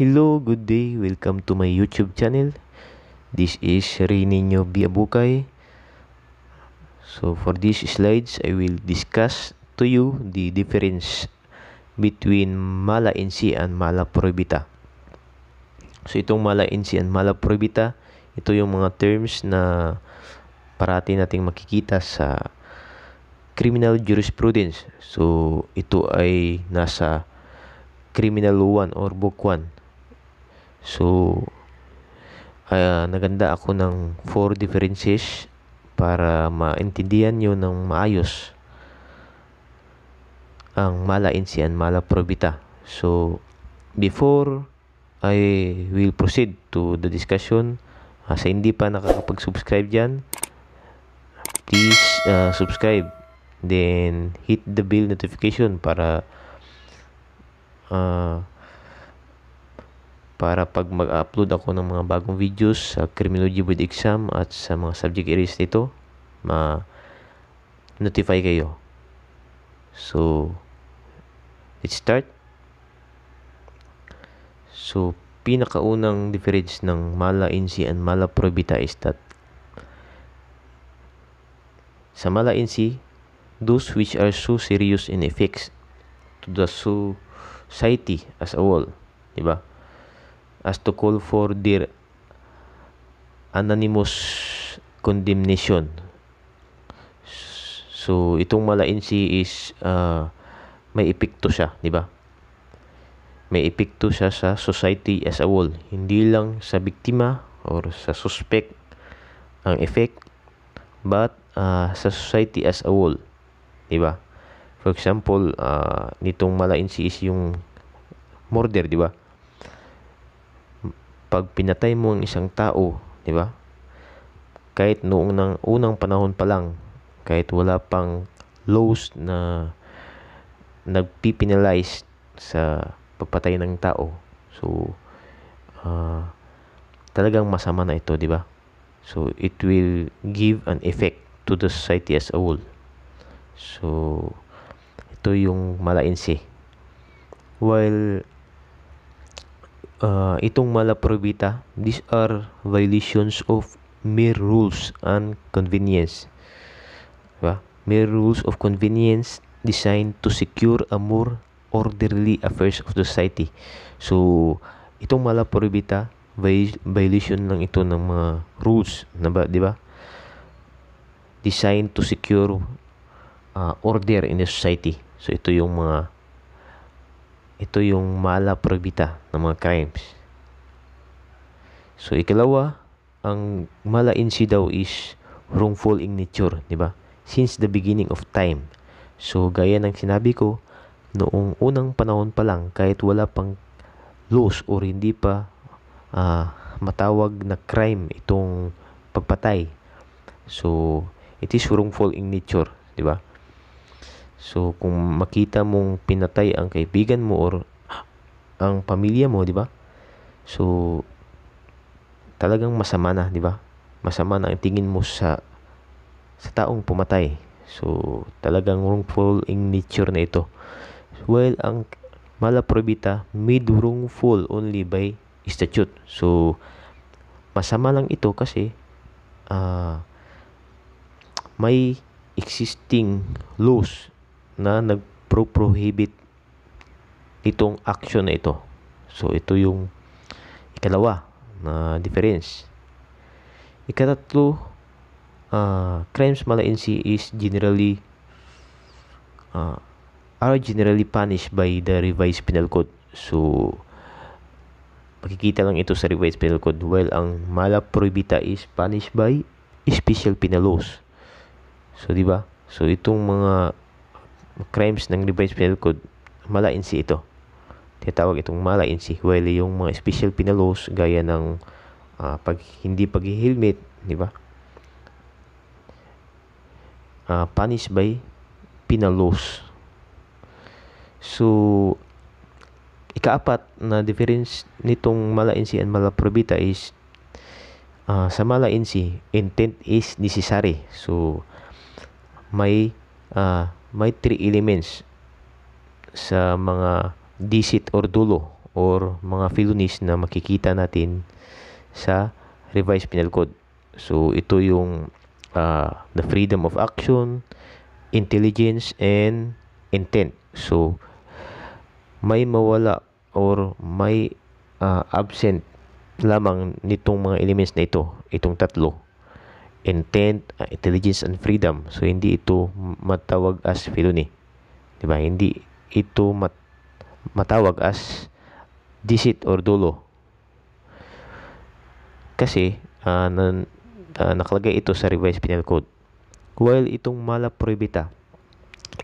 Hello, good day. Welcome to my YouTube channel. This is Rininyo Biabukay. So for these slides, I will discuss to you the difference between Mala NC and Mala Prohibita. So itong Mala NC and Mala Prohibita, ito yung mga terms na parati nating makikita sa criminal jurisprudence. So ito ay nasa Criminal 1 or Book 1 So, uh, naganda ako ng four differences para maintindihan nyo ng maayos ang mala insian, mala probita. So, before I will proceed to the discussion, uh, sa hindi pa nakakapag-subscribe dyan, please uh, subscribe. Then, hit the bell notification para uh, para pag mag-upload ako ng mga bagong videos sa Criminology with Exam at sa mga subject areas nito, ma-notify kayo. So, let's start. So, pinakaunang difference ng mala insi and mala probita is that sa mala insi, those which are so serious in effects to the society as a whole. Diba? as to call for their anonymous condemnation. So, itong malain si is uh, may epekto siya, di ba? May epekto siya sa society as a whole. Hindi lang sa biktima or sa suspect ang effect, but uh, sa society as a whole. Di ba? For example, uh, nitong si is yung murder, di ba? pag pinatay mo ang isang tao, di ba? Kahit noong nang unang panahon pa lang, kahit wala pang laws na nagpipinalize sa pagpatay ng tao. So, uh, talagang masama na ito, di ba? So, it will give an effect to the society as a whole. So, ito yung malainsi. While uh, itong malaprobita, these are violations of mere rules and convenience. Diba? Mere rules of convenience designed to secure a more orderly affairs of society. So, itong malaprobita, violation lang ito ng mga rules, na ba, diba? di ba? Designed to secure uh, order in the society. So, ito yung mga ito yung mala probita ng mga crimes. So, ikalawa, ang mala insi daw is wrongful in nature, di ba? Since the beginning of time. So, gaya ng sinabi ko, noong unang panahon pa lang, kahit wala pang laws or hindi pa uh, matawag na crime itong pagpatay. So, it is wrongful in nature, di ba? So, kung makita mong pinatay ang kaibigan mo or ang pamilya mo, di ba? So, talagang masama na, di ba? Masama na ang tingin mo sa sa taong pumatay. So, talagang wrongful in nature na ito. Well, ang malaprobita made wrongful only by statute. So, masama lang ito kasi uh, may existing laws na nagpro-prohibit itong action na ito. So, ito yung ikalawa na difference. Ikatatlo, uh, crimes malainsi is generally uh, are generally punished by the revised penal code. So, makikita lang ito sa revised penal code Well, ang mala prohibita is punished by special penal laws. So, di ba? So, itong mga crimes ng revised penal code, malainsi ito. Tinatawag itong malainsi. Well, yung mga special penal laws gaya ng uh, pag, hindi pag-helmet, di ba? Uh, ah, punished by penal laws. So, ikaapat na difference nitong malainsi and malaprobita is uh, sa malainsi, intent is necessary. So, may uh, may three elements sa mga disit or dulo or mga filonis na makikita natin sa revised penal code. So ito yung uh, the freedom of action, intelligence and intent. So may mawala or may uh, absent lamang nitong mga elements na ito, itong tatlo intent, uh, intelligence, and freedom. So, hindi ito matawag as felony. 'Di ba? Hindi ito mat matawag as deceit or dolo. Kasi, uh, nan, uh, nakalagay ito sa revised penal code. While itong mala prohibita,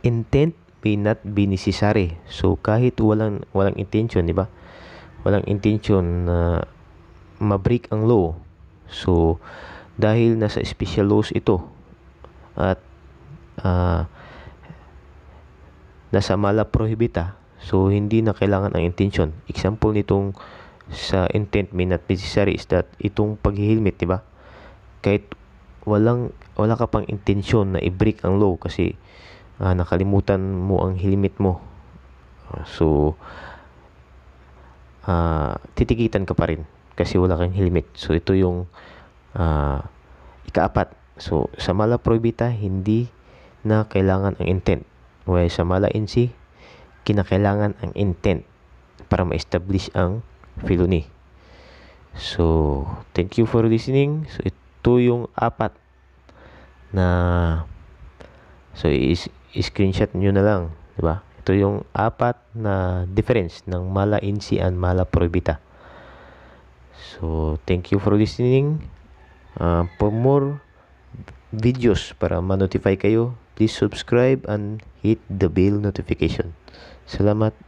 intent may not be necessary. So, kahit walang, walang intention, di ba? Walang intention na uh, break ang law. So, dahil nasa special laws ito at uh, nasa mala prohibita so hindi na kailangan ang intention example nitong sa intent may not necessary is that itong paghihilmit di ba kahit walang wala ka pang intensyon na i-break ang law kasi uh, nakalimutan mo ang helmet mo ah, so uh, titigitan ka pa rin kasi wala kang helmet so ito yung Uh, ikaapat, so sa mala prohibita, hindi na kailangan ang intent. While sa mala insi, kinakailangan ang intent para ma-establish ang felony. So, thank you for listening. So, ito yung apat na so i screenshot niyo na lang, 'di ba? Ito yung apat na difference ng mala insi and mala prohibita. So, thank you for listening. Uh, for more videos para ma-notify kayo, please subscribe and hit the bell notification. Salamat.